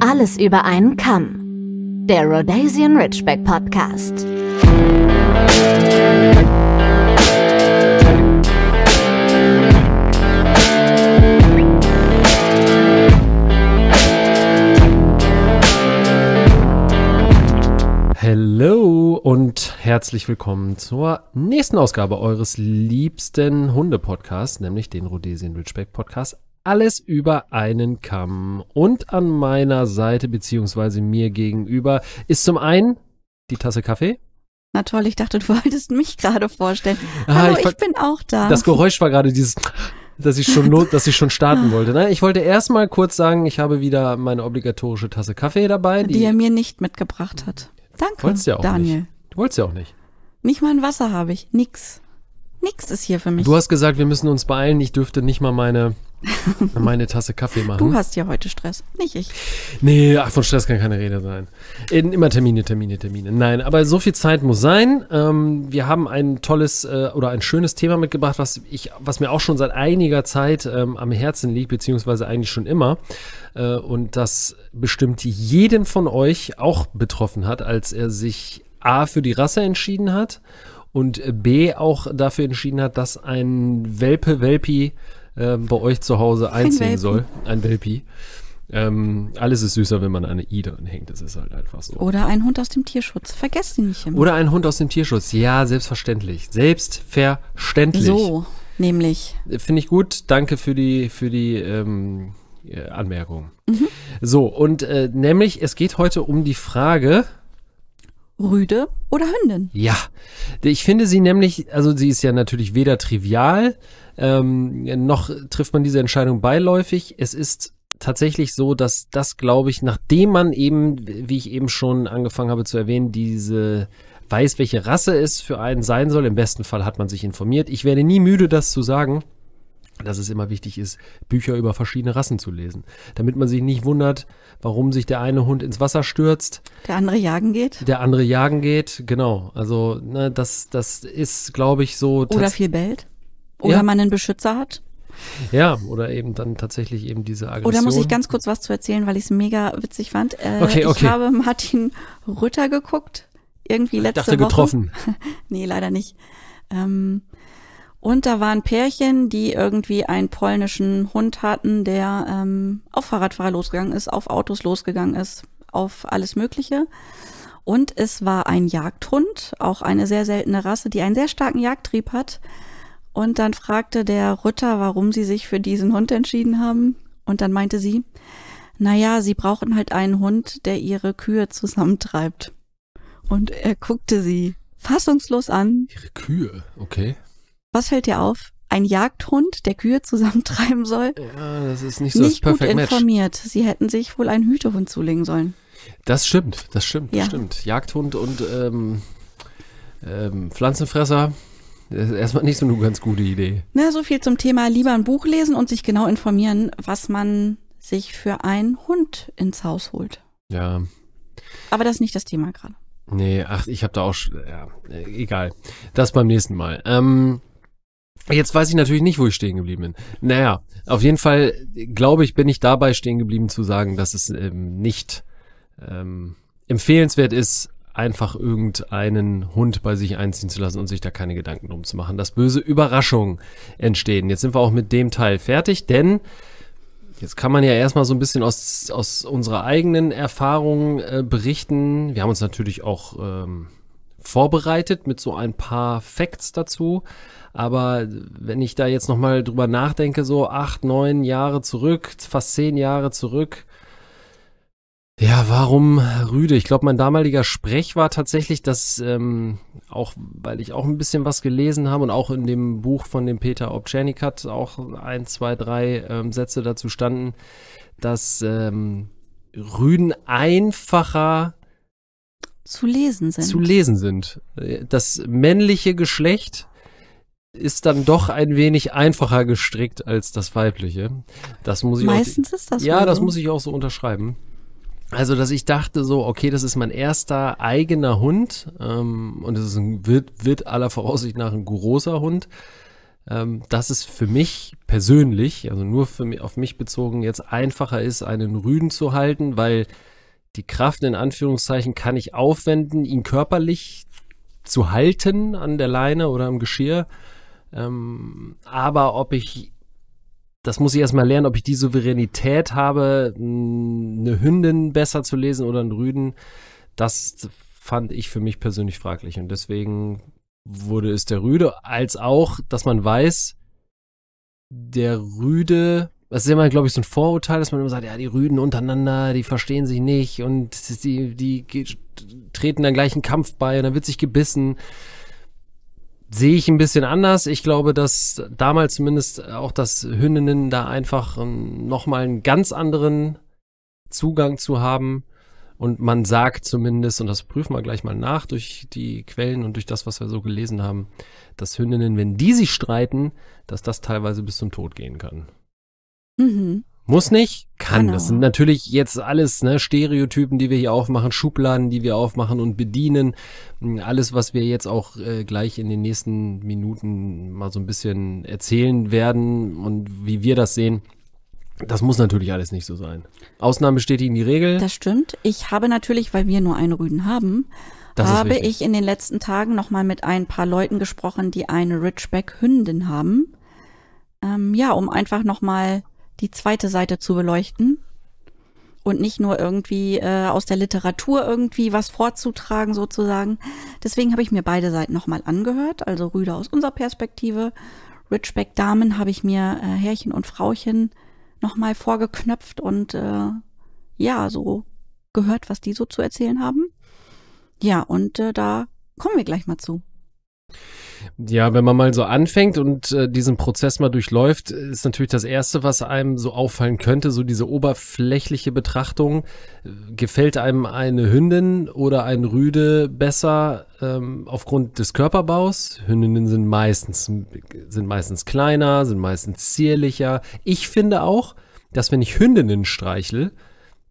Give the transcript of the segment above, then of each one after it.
Alles über einen Kamm. Der Rhodesian Ridgeback Podcast. Hallo und herzlich willkommen zur nächsten Ausgabe eures liebsten Hunde-Podcasts, nämlich den Rhodesian Ridgeback Podcast alles über einen Kamm. Und an meiner Seite, beziehungsweise mir gegenüber, ist zum einen die Tasse Kaffee. Na toll, ich dachte, du wolltest mich gerade vorstellen. Ah, Hallo, ich, ich bin auch da. Das Geräusch war gerade dieses dass ich schon dass ich schon starten ah. wollte. Nein, Ich wollte erstmal kurz sagen, ich habe wieder meine obligatorische Tasse Kaffee dabei. Die, die er mir nicht mitgebracht hat. Danke, wolltest ja auch Daniel. Nicht. Du wolltest ja auch nicht. Nicht mal ein Wasser habe ich. Nix. Nix ist hier für mich. Du hast gesagt, wir müssen uns beeilen. Ich dürfte nicht mal meine meine Tasse Kaffee machen. Du hast ja heute Stress, nicht ich. Nee, ach, von Stress kann keine Rede sein. Immer Termine, Termine, Termine. Nein, aber so viel Zeit muss sein. Ähm, wir haben ein tolles äh, oder ein schönes Thema mitgebracht, was, ich, was mir auch schon seit einiger Zeit ähm, am Herzen liegt, beziehungsweise eigentlich schon immer. Äh, und das bestimmt jeden von euch auch betroffen hat, als er sich A für die Rasse entschieden hat und äh, B auch dafür entschieden hat, dass ein Welpe, Welpi, ähm, bei euch zu Hause einziehen ein soll. Ein Welpi. Ähm, alles ist süßer, wenn man eine I dran hängt. Das ist halt einfach so. Oder ein Hund aus dem Tierschutz. Vergesst ihn nicht immer. Oder ein Hund aus dem Tierschutz. Ja, selbstverständlich. Selbstverständlich. So, nämlich. Äh, finde ich gut. Danke für die, für die ähm, äh, Anmerkung. Mhm. So, und äh, nämlich, es geht heute um die Frage. Rüde oder Hündin? Ja. Ich finde sie nämlich, also sie ist ja natürlich weder trivial, ähm, noch trifft man diese Entscheidung beiläufig. Es ist tatsächlich so, dass das, glaube ich, nachdem man eben, wie ich eben schon angefangen habe zu erwähnen, diese weiß, welche Rasse es für einen sein soll. Im besten Fall hat man sich informiert. Ich werde nie müde, das zu sagen, dass es immer wichtig ist, Bücher über verschiedene Rassen zu lesen, damit man sich nicht wundert, warum sich der eine Hund ins Wasser stürzt. Der andere jagen geht. Der andere jagen geht, genau. Also ne, das, das ist, glaube ich, so. Oder viel bellt. Oder ja. man einen Beschützer hat. Ja, oder eben dann tatsächlich eben diese Aggression. Oder muss ich ganz kurz was zu erzählen, weil ich es mega witzig fand. Äh, okay, okay. Ich habe Martin Rütter geguckt, irgendwie letzte ich dachte, Woche. getroffen. nee, leider nicht. Ähm, und da waren Pärchen, die irgendwie einen polnischen Hund hatten, der ähm, auf Fahrradfahrer losgegangen ist, auf Autos losgegangen ist, auf alles Mögliche. Und es war ein Jagdhund, auch eine sehr seltene Rasse, die einen sehr starken Jagdtrieb hat. Und dann fragte der Rutter, warum sie sich für diesen Hund entschieden haben. Und dann meinte sie, naja, sie brauchen halt einen Hund, der ihre Kühe zusammentreibt. Und er guckte sie fassungslos an. Ihre Kühe, okay. Was fällt dir auf? Ein Jagdhund, der Kühe zusammentreiben soll? Ja, das ist nicht so nicht das gut informiert. Match. Sie hätten sich wohl einen Hütehund zulegen sollen. Das stimmt, das stimmt, das ja. stimmt. Jagdhund und ähm, ähm, Pflanzenfresser das ist erstmal nicht so eine ganz gute Idee. Na, so viel zum Thema lieber ein Buch lesen und sich genau informieren, was man sich für einen Hund ins Haus holt. Ja. Aber das ist nicht das Thema gerade. Nee, ach, ich habe da auch, ja, egal. Das beim nächsten Mal. Ähm, Jetzt weiß ich natürlich nicht, wo ich stehen geblieben bin. Naja, auf jeden Fall, glaube ich, bin ich dabei stehen geblieben zu sagen, dass es ähm, nicht ähm, empfehlenswert ist, einfach irgendeinen Hund bei sich einziehen zu lassen und sich da keine Gedanken drum zu machen, dass böse Überraschungen entstehen. Jetzt sind wir auch mit dem Teil fertig, denn jetzt kann man ja erstmal so ein bisschen aus, aus unserer eigenen Erfahrung äh, berichten. Wir haben uns natürlich auch ähm, vorbereitet mit so ein paar Facts dazu. Aber wenn ich da jetzt nochmal drüber nachdenke, so acht, neun Jahre zurück, fast zehn Jahre zurück, ja, warum Rüde? Ich glaube, mein damaliger Sprech war tatsächlich, dass ähm, auch, weil ich auch ein bisschen was gelesen habe und auch in dem Buch von dem Peter hat auch ein, zwei, drei ähm, Sätze dazu standen, dass ähm, Rüden einfacher zu lesen sind. Zu lesen sind. Das männliche Geschlecht ist dann doch ein wenig einfacher gestrickt als das weibliche. Das muss ich meistens auch, ist das ja, so. das muss ich auch so unterschreiben. Also, dass ich dachte so, okay, das ist mein erster eigener Hund ähm, und es wird, wird aller Voraussicht nach ein großer Hund. Ähm, dass es für mich persönlich, also nur für mich, auf mich bezogen, jetzt einfacher ist, einen Rüden zu halten, weil die Kraft in Anführungszeichen kann ich aufwenden, ihn körperlich zu halten an der Leine oder am Geschirr. Ähm, aber ob ich das muss ich erstmal lernen, ob ich die Souveränität habe, eine Hündin besser zu lesen oder einen Rüden. Das fand ich für mich persönlich fraglich. Und deswegen wurde es der Rüde, als auch, dass man weiß, der Rüde, das ist immer, glaube ich, so ein Vorurteil, dass man immer sagt, ja, die Rüden untereinander, die verstehen sich nicht und die, die treten dann gleich einen Kampf bei und dann wird sich gebissen sehe ich ein bisschen anders. Ich glaube, dass damals zumindest auch das Hündinnen da einfach ähm, nochmal einen ganz anderen Zugang zu haben. Und man sagt zumindest, und das prüfen wir gleich mal nach durch die Quellen und durch das, was wir so gelesen haben, dass Hündinnen, wenn die sich streiten, dass das teilweise bis zum Tod gehen kann. Mhm. Muss nicht, kann. Genau. Das sind natürlich jetzt alles ne, Stereotypen, die wir hier aufmachen, Schubladen, die wir aufmachen und bedienen. Hm, alles, was wir jetzt auch äh, gleich in den nächsten Minuten mal so ein bisschen erzählen werden und wie wir das sehen. Das muss natürlich alles nicht so sein. Ausnahmen bestätigen die Regel. Das stimmt. Ich habe natürlich, weil wir nur einen Rüden haben, das habe ich in den letzten Tagen nochmal mit ein paar Leuten gesprochen, die eine richback hündin haben. Ähm, ja, um einfach nochmal die zweite Seite zu beleuchten und nicht nur irgendwie äh, aus der Literatur irgendwie was vorzutragen sozusagen. Deswegen habe ich mir beide Seiten nochmal angehört, also Rüder aus unserer Perspektive, Richback Damen habe ich mir äh, Herrchen und Frauchen nochmal vorgeknöpft und äh, ja, so gehört, was die so zu erzählen haben. Ja, und äh, da kommen wir gleich mal zu. Ja, wenn man mal so anfängt und äh, diesen Prozess mal durchläuft, ist natürlich das Erste, was einem so auffallen könnte, so diese oberflächliche Betrachtung. Gefällt einem eine Hündin oder ein Rüde besser ähm, aufgrund des Körperbaus? Hündinnen sind meistens, sind meistens kleiner, sind meistens zierlicher. Ich finde auch, dass wenn ich Hündinnen streichle,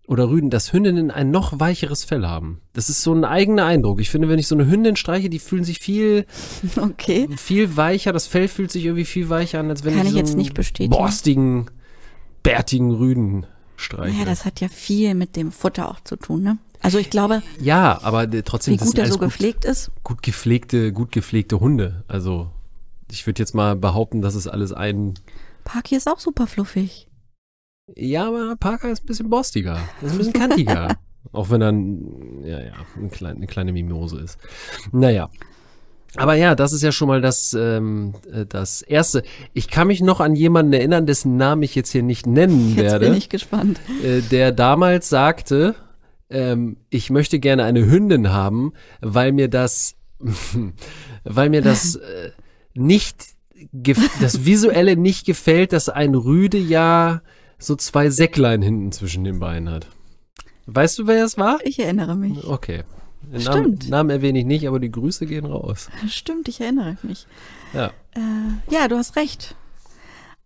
oder Rüden, dass Hündinnen ein noch weicheres Fell haben. Das ist so ein eigener Eindruck. Ich finde, wenn ich so eine Hündin streiche, die fühlen sich viel, okay. viel weicher. Das Fell fühlt sich irgendwie viel weicher an, als wenn Kann ich, ich so jetzt nicht bestätigen. borstigen, bärtigen Rüden streiche. Ja, das hat ja viel mit dem Futter auch zu tun, ne? Also ich glaube, ja, aber trotzdem, wie gut er so gepflegt gut, ist. Gut gepflegte, gut gepflegte Hunde. Also ich würde jetzt mal behaupten, dass es alles ein Parky ist auch super fluffig. Ja, aber Parker ist ein bisschen borstiger, Ist ein bisschen kantiger. Auch wenn er ein, ja, ja, ein klein, eine kleine Mimose ist. Naja. Aber ja, das ist ja schon mal das, ähm, äh, das Erste. Ich kann mich noch an jemanden erinnern, dessen Namen ich jetzt hier nicht nennen jetzt werde. bin ich gespannt. Äh, der damals sagte, ähm, ich möchte gerne eine Hündin haben, weil mir das, weil mir das äh, nicht, das Visuelle nicht gefällt, dass ein Rüde ja so zwei Säcklein hinten zwischen den Beinen hat. Weißt du, wer das war? Ich erinnere mich. Okay. Stimmt. Namen, Namen erwähne ich nicht, aber die Grüße gehen raus. Stimmt, ich erinnere mich. Ja. Äh, ja, du hast recht.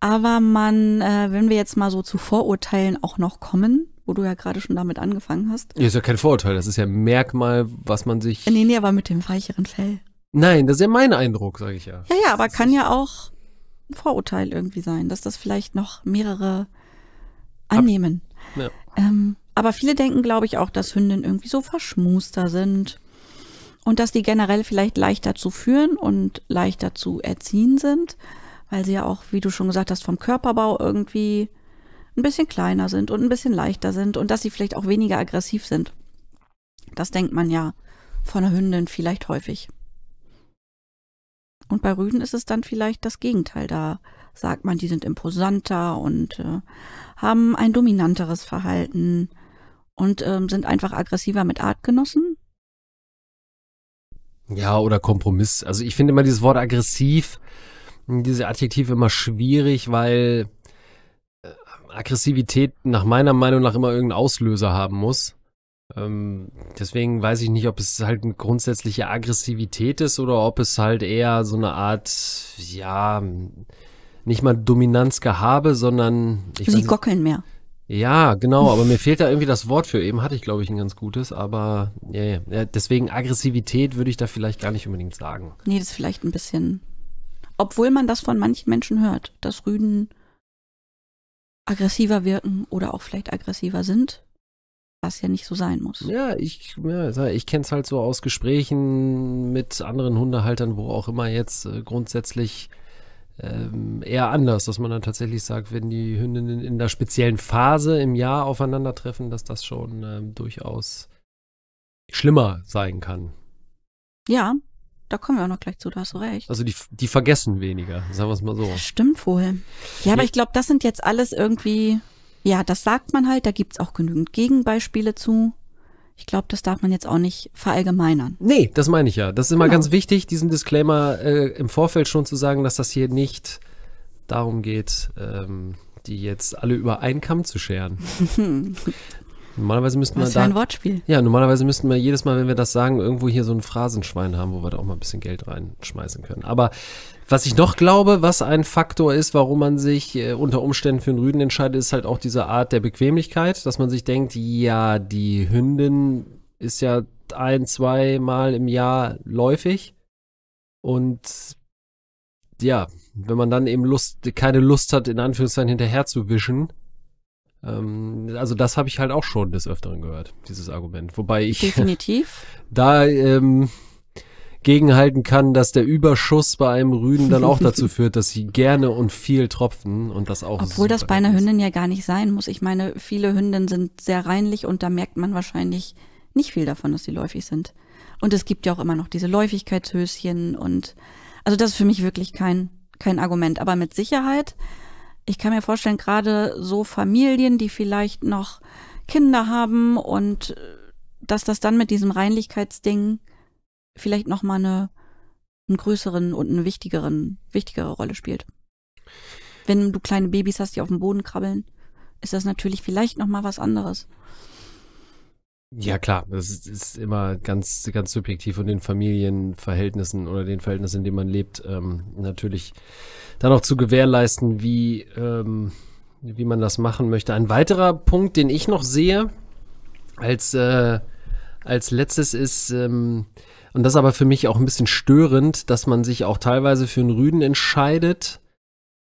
Aber man, äh, wenn wir jetzt mal so zu Vorurteilen auch noch kommen, wo du ja gerade schon damit angefangen hast. Ja, ist ja kein Vorurteil, das ist ja ein Merkmal, was man sich. Nee, nee, aber mit dem weicheren Fell. Nein, das ist ja mein Eindruck, sage ich ja. Ja, ja, aber kann ja auch ein Vorurteil irgendwie sein, dass das vielleicht noch mehrere annehmen. Ab, ja. ähm, aber viele denken, glaube ich, auch, dass Hündinnen irgendwie so verschmuster sind und dass die generell vielleicht leichter zu führen und leichter zu erziehen sind, weil sie ja auch, wie du schon gesagt hast, vom Körperbau irgendwie ein bisschen kleiner sind und ein bisschen leichter sind und dass sie vielleicht auch weniger aggressiv sind. Das denkt man ja von einer Hündin vielleicht häufig. Und bei Rüden ist es dann vielleicht das Gegenteil. Da sagt man, die sind imposanter und äh, haben ein dominanteres Verhalten und ähm, sind einfach aggressiver mit Artgenossen. Ja, oder Kompromiss. Also ich finde immer dieses Wort aggressiv, diese Adjektive immer schwierig, weil äh, Aggressivität nach meiner Meinung nach immer irgendeinen Auslöser haben muss. Ähm, deswegen weiß ich nicht, ob es halt eine grundsätzliche Aggressivität ist oder ob es halt eher so eine Art, ja, nicht mal Dominanzgehabe, sondern. Ich Sie gockeln mehr. Ja, genau, aber mir fehlt da irgendwie das Wort für. Eben hatte ich, glaube ich, ein ganz gutes, aber yeah, yeah. deswegen Aggressivität würde ich da vielleicht gar nicht unbedingt sagen. Nee, das ist vielleicht ein bisschen. Obwohl man das von manchen Menschen hört, dass Rüden aggressiver wirken oder auch vielleicht aggressiver sind, was ja nicht so sein muss. Ja, ich, ja, ich kenne es halt so aus Gesprächen mit anderen Hundehaltern, wo auch immer jetzt äh, grundsätzlich ähm, eher anders, dass man dann tatsächlich sagt, wenn die Hündinnen in der speziellen Phase im Jahr aufeinandertreffen, dass das schon ähm, durchaus schlimmer sein kann. Ja, da kommen wir auch noch gleich zu, da hast du recht. Also die, die vergessen weniger, sagen wir es mal so. Das stimmt wohl. Ja, aber ich glaube, das sind jetzt alles irgendwie, ja, das sagt man halt, da gibt es auch genügend Gegenbeispiele zu ich glaube, das darf man jetzt auch nicht verallgemeinern. Nee, das meine ich ja. Das ist immer genau. ganz wichtig, diesen Disclaimer äh, im Vorfeld schon zu sagen, dass das hier nicht darum geht, ähm, die jetzt alle über einen Kamm zu scheren. Normalerweise müssten wir für da, ein Wortspiel. Ja, normalerweise müssten wir jedes Mal, wenn wir das sagen, irgendwo hier so ein Phrasenschwein haben, wo wir da auch mal ein bisschen Geld reinschmeißen können. Aber was ich noch glaube, was ein Faktor ist, warum man sich äh, unter Umständen für einen Rüden entscheidet, ist halt auch diese Art der Bequemlichkeit, dass man sich denkt, ja, die Hündin ist ja ein, zwei Mal im Jahr läufig und ja, wenn man dann eben Lust, keine Lust hat, in Anführungszeichen hinterher zu wischen, ähm, also das habe ich halt auch schon des Öfteren gehört, dieses Argument. Wobei ich Definitiv. da ähm, gegenhalten kann, dass der Überschuss bei einem Rüden dann auch dazu führt, dass sie gerne und viel tropfen und das auch. Obwohl das bei einer Hündin ja gar nicht sein muss. Ich meine, viele Hündinnen sind sehr reinlich und da merkt man wahrscheinlich nicht viel davon, dass sie läufig sind. Und es gibt ja auch immer noch diese Läufigkeitshöschen und also das ist für mich wirklich kein, kein Argument. Aber mit Sicherheit ich kann mir vorstellen, gerade so Familien, die vielleicht noch Kinder haben und äh, dass das dann mit diesem Reinlichkeitsding vielleicht noch mal eine einen größeren und eine wichtigeren wichtigere Rolle spielt. Wenn du kleine Babys hast, die auf dem Boden krabbeln, ist das natürlich vielleicht noch mal was anderes. Ja, klar, das ist immer ganz, ganz subjektiv und den Familienverhältnissen oder den Verhältnissen, in denen man lebt, ähm, natürlich dann auch zu gewährleisten, wie, ähm, wie man das machen möchte. Ein weiterer Punkt, den ich noch sehe, als, äh, als letztes ist, ähm, und das ist aber für mich auch ein bisschen störend, dass man sich auch teilweise für einen Rüden entscheidet,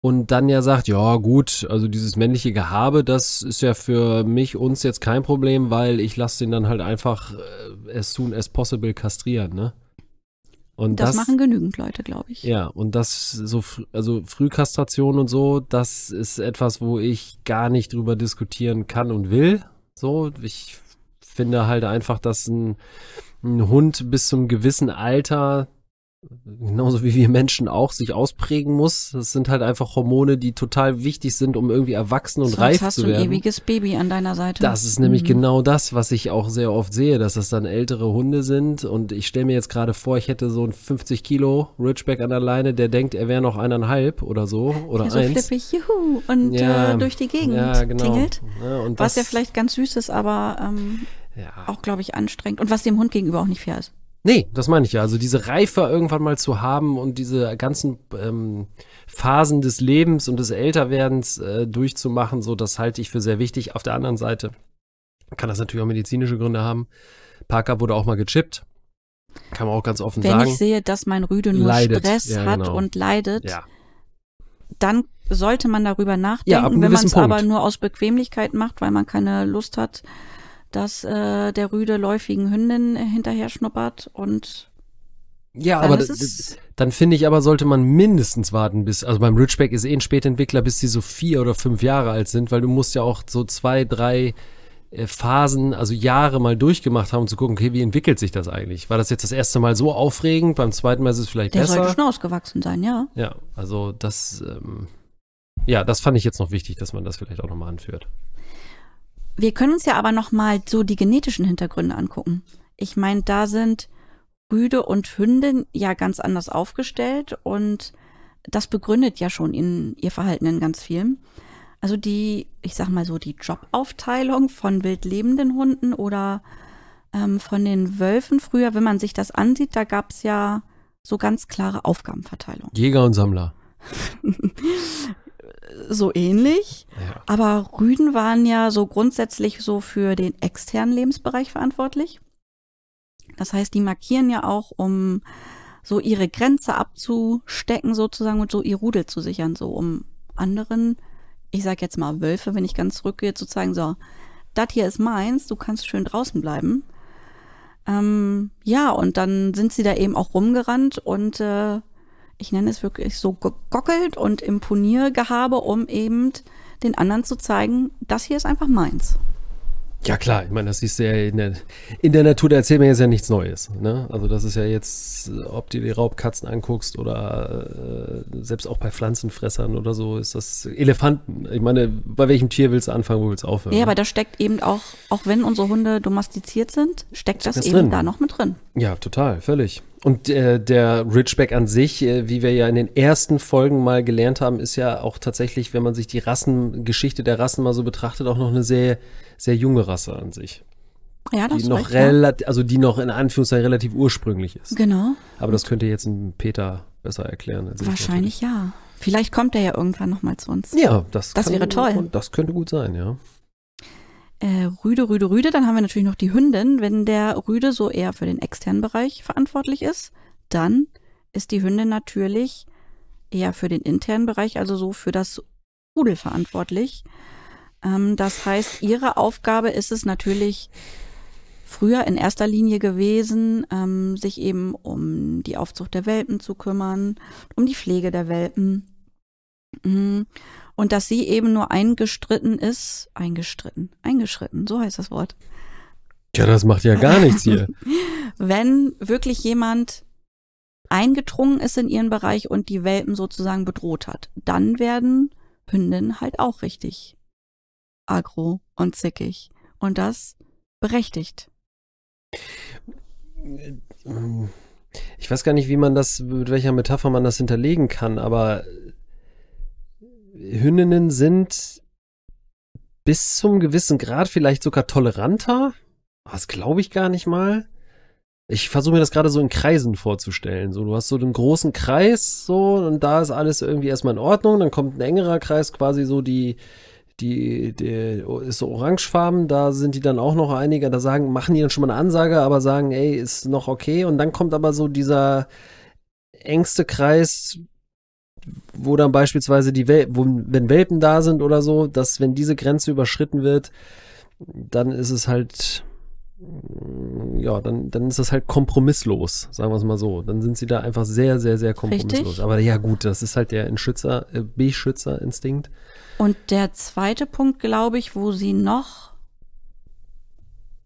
und dann ja sagt, ja gut, also dieses männliche Gehabe, das ist ja für mich, uns jetzt kein Problem, weil ich lasse den dann halt einfach äh, as soon as possible kastrieren, ne? Und das, das machen genügend Leute, glaube ich. Ja, und das so, also Frühkastration und so, das ist etwas, wo ich gar nicht drüber diskutieren kann und will. So, ich finde halt einfach, dass ein, ein Hund bis zum gewissen Alter genauso wie wir Menschen auch, sich ausprägen muss. Das sind halt einfach Hormone, die total wichtig sind, um irgendwie erwachsen und Sonst reif zu werden. hast du ein ewiges Baby an deiner Seite. Das ist nämlich mhm. genau das, was ich auch sehr oft sehe, dass das dann ältere Hunde sind. Und ich stelle mir jetzt gerade vor, ich hätte so einen 50 Kilo Ridgeback an der Leine, der denkt, er wäre noch eineinhalb oder so oder der so eins. flippig, juhu, und ja, äh, durch die Gegend ja, genau. tingelt. Ja, was das, ja vielleicht ganz süß ist, aber ähm, ja. auch, glaube ich, anstrengend. Und was dem Hund gegenüber auch nicht fair ist. Nee, das meine ich ja. Also diese Reife irgendwann mal zu haben und diese ganzen ähm, Phasen des Lebens und des Älterwerdens äh, durchzumachen, so das halte ich für sehr wichtig. Auf der anderen Seite kann das natürlich auch medizinische Gründe haben. Parker wurde auch mal gechippt. Kann man auch ganz offen Wenn sagen. Wenn ich sehe, dass mein Rüde nur leidet. Stress ja, hat genau. und leidet, ja. dann sollte man darüber nachdenken. Ja, Wenn man es aber nur aus Bequemlichkeit macht, weil man keine Lust hat, dass äh, der Rüde läufigen Hündin äh, hinterher schnuppert und ja, aber aber dann finde ich aber, sollte man mindestens warten bis, also beim Ridgeback ist eh ein Spätentwickler, bis die so vier oder fünf Jahre alt sind, weil du musst ja auch so zwei, drei äh, Phasen, also Jahre mal durchgemacht haben, um zu gucken, okay, wie entwickelt sich das eigentlich? War das jetzt das erste Mal so aufregend, beim zweiten Mal ist es vielleicht Der besser? Der sollte schon ausgewachsen sein, ja. Ja, also das, ähm, ja, das fand ich jetzt noch wichtig, dass man das vielleicht auch nochmal anführt. Wir können uns ja aber nochmal so die genetischen Hintergründe angucken. Ich meine, da sind Rüde und Hündin ja ganz anders aufgestellt und das begründet ja schon in, ihr Verhalten in ganz vielen. Also die, ich sag mal so, die Jobaufteilung von wildlebenden Hunden oder ähm, von den Wölfen früher, wenn man sich das ansieht, da gab es ja so ganz klare Aufgabenverteilung. Jäger und Sammler. so ähnlich. Ja. Aber Rüden waren ja so grundsätzlich so für den externen Lebensbereich verantwortlich. Das heißt, die markieren ja auch, um so ihre Grenze abzustecken sozusagen und so ihr Rudel zu sichern, so um anderen, ich sag jetzt mal Wölfe, wenn ich ganz zurückgehe, zu zeigen, so, das hier ist meins, du kannst schön draußen bleiben. Ähm, ja, und dann sind sie da eben auch rumgerannt und äh, ich nenne es wirklich so, gegockelt und Imponiergehabe, um eben den anderen zu zeigen, das hier ist einfach meins. Ja klar, ich meine, das siehst du ja in der, in der Natur, da erzählen mir jetzt ja nichts Neues. Ne? Also das ist ja jetzt, ob du die Raubkatzen anguckst oder äh, selbst auch bei Pflanzenfressern oder so, ist das Elefanten. Ich meine, bei welchem Tier willst du anfangen, wo willst du aufhören? Ja, ne? aber da steckt eben auch, auch wenn unsere Hunde domestiziert sind, steckt das, das eben drin. da noch mit drin. Ja, total, völlig. Und äh, der Ridgeback an sich, äh, wie wir ja in den ersten Folgen mal gelernt haben, ist ja auch tatsächlich, wenn man sich die Rassengeschichte der Rassen mal so betrachtet, auch noch eine sehr sehr junge Rasse an sich. Ja, das die noch relativ, also die noch in Anführungszeichen relativ ursprünglich ist. Genau. Aber das könnte jetzt ein Peter besser erklären. Wahrscheinlich ja. Vielleicht kommt er ja irgendwann nochmal zu uns. Ja, das, das kann, wäre toll. Das könnte gut sein, ja. Äh, Rüde, Rüde, Rüde, dann haben wir natürlich noch die Hündin. Wenn der Rüde so eher für den externen Bereich verantwortlich ist, dann ist die Hündin natürlich eher für den internen Bereich, also so für das Rudel verantwortlich. Ähm, das heißt, ihre Aufgabe ist es natürlich früher in erster Linie gewesen, ähm, sich eben um die Aufzucht der Welpen zu kümmern, um die Pflege der Welpen. Mhm. Und dass sie eben nur eingestritten ist, eingestritten, eingeschritten, so heißt das Wort. Ja, das macht ja gar nichts hier. Wenn wirklich jemand eingedrungen ist in ihren Bereich und die Welpen sozusagen bedroht hat, dann werden Hündinnen halt auch richtig agro und zickig. Und das berechtigt. Ich weiß gar nicht, wie man das, mit welcher Metapher man das hinterlegen kann, aber Hündinnen sind bis zum gewissen Grad vielleicht sogar toleranter. Das glaube ich gar nicht mal. Ich versuche mir das gerade so in Kreisen vorzustellen. So, du hast so den großen Kreis, so, und da ist alles irgendwie erstmal in Ordnung. Dann kommt ein engerer Kreis, quasi so die, die, die oh, ist so orangefarben, da sind die dann auch noch einige, da sagen, machen die dann schon mal eine Ansage, aber sagen, ey, ist noch okay. Und dann kommt aber so dieser engste Kreis, wo dann beispielsweise die Welpen, wo, wenn Welpen da sind oder so, dass wenn diese Grenze überschritten wird, dann ist es halt, mm, ja, dann, dann ist das halt kompromisslos, sagen wir es mal so. Dann sind sie da einfach sehr, sehr, sehr kompromisslos. Richtig? Aber ja, gut, das ist halt der äh, Beschützerinstinkt. Und der zweite Punkt, glaube ich, wo sie noch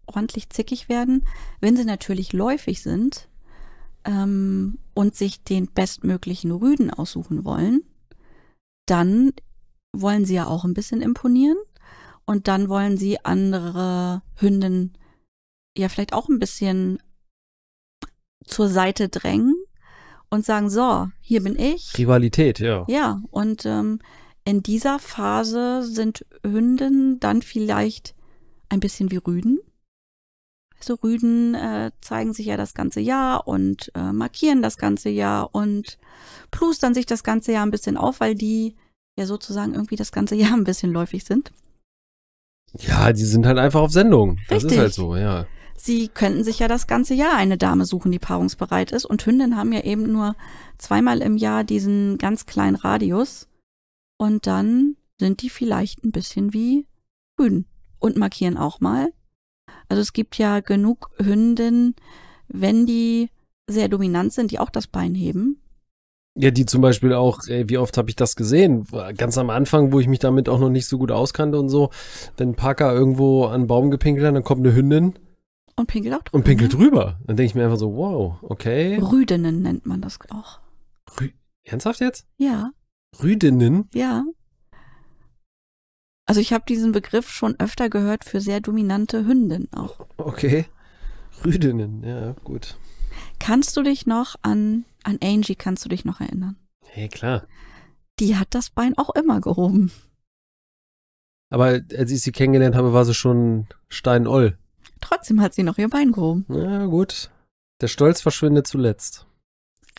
ordentlich zickig werden, wenn sie natürlich läufig sind ähm, und sich den bestmöglichen Rüden aussuchen wollen, dann wollen sie ja auch ein bisschen imponieren und dann wollen sie andere Hünden ja vielleicht auch ein bisschen zur Seite drängen und sagen, so, hier bin ich. Rivalität, ja. Ja, und ähm, in dieser Phase sind Hünden dann vielleicht ein bisschen wie Rüden. Also Rüden äh, zeigen sich ja das ganze Jahr und äh, markieren das ganze Jahr und plustern sich das ganze Jahr ein bisschen auf, weil die ja sozusagen irgendwie das ganze Jahr ein bisschen läufig sind. Ja, die sind halt einfach auf Sendung. Das ist halt so, ja. Sie könnten sich ja das ganze Jahr eine Dame suchen, die paarungsbereit ist. Und Hünden haben ja eben nur zweimal im Jahr diesen ganz kleinen Radius und dann sind die vielleicht ein bisschen wie Hühn und markieren auch mal. Also es gibt ja genug Hündinnen, wenn die sehr dominant sind, die auch das Bein heben. Ja, die zum Beispiel auch, ey, wie oft habe ich das gesehen? Ganz am Anfang, wo ich mich damit auch noch nicht so gut auskannte und so, wenn Parker irgendwo an einen Baum gepinkelt hat, dann kommt eine Hündin. Und pinkelt auch drüber. Und pinkelt drüber. Ne? Dann denke ich mir einfach so, wow, okay. Rüdinnen nennt man das auch. Rü Ernsthaft jetzt? Ja. Rüdinnen? Ja. Also ich habe diesen Begriff schon öfter gehört für sehr dominante Hündin auch. Okay. Rüdinnen, ja, gut. Kannst du dich noch an, an Angie, kannst du dich noch erinnern? Hey, klar. Die hat das Bein auch immer gehoben. Aber als ich sie kennengelernt habe, war sie schon steinoll. Trotzdem hat sie noch ihr Bein gehoben. ja, gut. Der Stolz verschwindet zuletzt.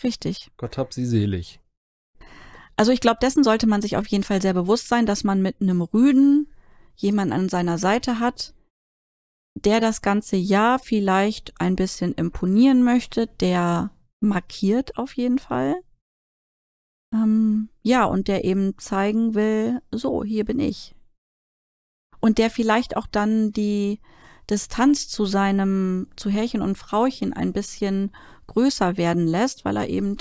Richtig. Gott hab sie selig. Also ich glaube, dessen sollte man sich auf jeden Fall sehr bewusst sein, dass man mit einem Rüden jemanden an seiner Seite hat, der das ganze Jahr vielleicht ein bisschen imponieren möchte, der markiert auf jeden Fall. Ähm, ja, und der eben zeigen will, so, hier bin ich. Und der vielleicht auch dann die Distanz zu seinem, zu Herrchen und Frauchen ein bisschen größer werden lässt, weil er eben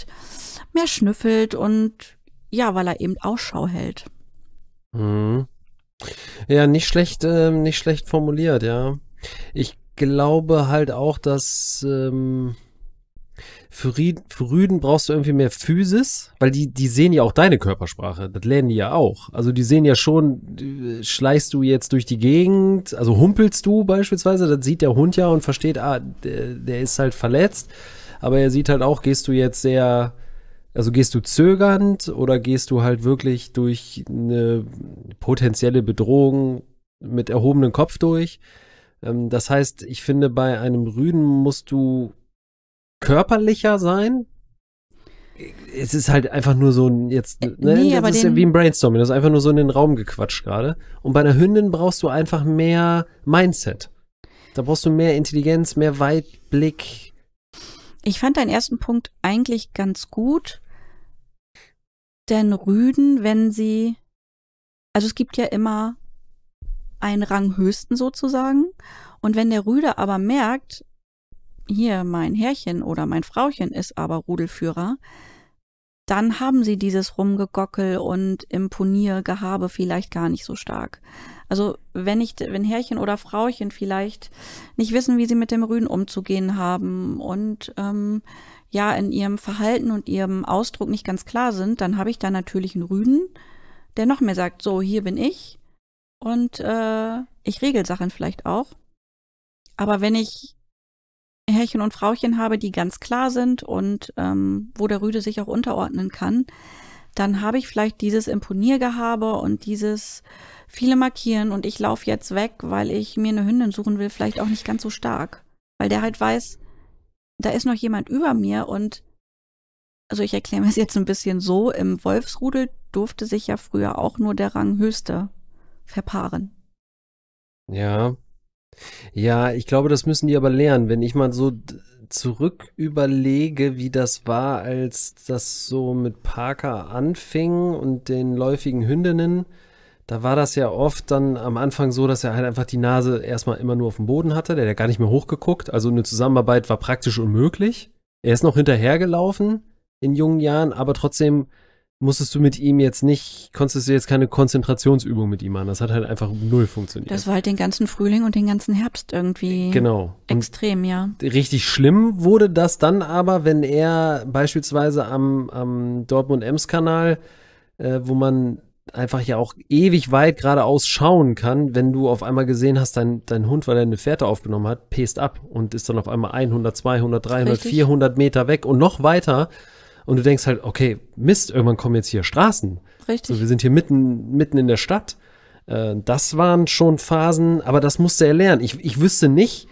mehr schnüffelt und ja, weil er eben Ausschau hält. Mhm. Ja, nicht schlecht, äh, nicht schlecht formuliert, ja. Ich glaube halt auch, dass ähm, für, Ried, für Rüden brauchst du irgendwie mehr Physis, weil die, die sehen ja auch deine Körpersprache. Das lernen die ja auch. Also die sehen ja schon, äh, schleichst du jetzt durch die Gegend, also humpelst du beispielsweise, das sieht der Hund ja und versteht, ah, der, der ist halt verletzt. Aber er sieht halt auch, gehst du jetzt sehr also gehst du zögernd oder gehst du halt wirklich durch eine potenzielle Bedrohung mit erhobenem Kopf durch? Ähm, das heißt, ich finde, bei einem Rüden musst du körperlicher sein. Es ist halt einfach nur so ein jetzt, ne? nee, das aber ist ja wie ein Brainstorming, das ist einfach nur so in den Raum gequatscht gerade. Und bei einer Hündin brauchst du einfach mehr Mindset. Da brauchst du mehr Intelligenz, mehr Weitblick. Ich fand deinen ersten Punkt eigentlich ganz gut denn Rüden, wenn sie, also es gibt ja immer einen Rang höchsten sozusagen, und wenn der Rüde aber merkt, hier mein Herrchen oder mein Frauchen ist aber Rudelführer, dann haben sie dieses Rumgegockel und Imponiergehabe vielleicht gar nicht so stark. Also wenn ich, wenn Herrchen oder Frauchen vielleicht nicht wissen, wie sie mit dem Rüden umzugehen haben und ähm, ja in ihrem Verhalten und ihrem Ausdruck nicht ganz klar sind, dann habe ich da natürlich einen Rüden, der noch mehr sagt, so, hier bin ich und äh, ich regel Sachen vielleicht auch. Aber wenn ich Herrchen und Frauchen habe, die ganz klar sind und ähm, wo der Rüde sich auch unterordnen kann, dann habe ich vielleicht dieses Imponiergehabe und dieses viele markieren und ich laufe jetzt weg, weil ich mir eine Hündin suchen will, vielleicht auch nicht ganz so stark. Weil der halt weiß, da ist noch jemand über mir und also ich erkläre es jetzt ein bisschen so, im Wolfsrudel durfte sich ja früher auch nur der Ranghöchste verpaaren. Ja. Ja, ich glaube, das müssen die aber lernen. Wenn ich mal so zurück überlege, wie das war, als das so mit Parker anfing und den läufigen Hündinnen, da war das ja oft dann am Anfang so, dass er halt einfach die Nase erstmal immer nur auf dem Boden hatte, der hat ja gar nicht mehr hochgeguckt. Also eine Zusammenarbeit war praktisch unmöglich. Er ist noch hinterhergelaufen in jungen Jahren, aber trotzdem musstest du mit ihm jetzt nicht, konntest du jetzt keine Konzentrationsübung mit ihm machen. Das hat halt einfach null funktioniert. Das war halt den ganzen Frühling und den ganzen Herbst irgendwie genau. extrem, und ja. Richtig schlimm wurde das dann aber, wenn er beispielsweise am, am Dortmund-Ems-Kanal, äh, wo man einfach ja auch ewig weit geradeaus schauen kann, wenn du auf einmal gesehen hast, dein, dein Hund, weil er eine Fährte aufgenommen hat, pest ab und ist dann auf einmal 100, 200, 300, Richtig. 400 Meter weg und noch weiter. Und du denkst halt, okay, Mist, irgendwann kommen jetzt hier Straßen. Richtig. So, wir sind hier mitten, mitten in der Stadt. Äh, das waren schon Phasen, aber das musste er lernen. Ich, ich wüsste nicht,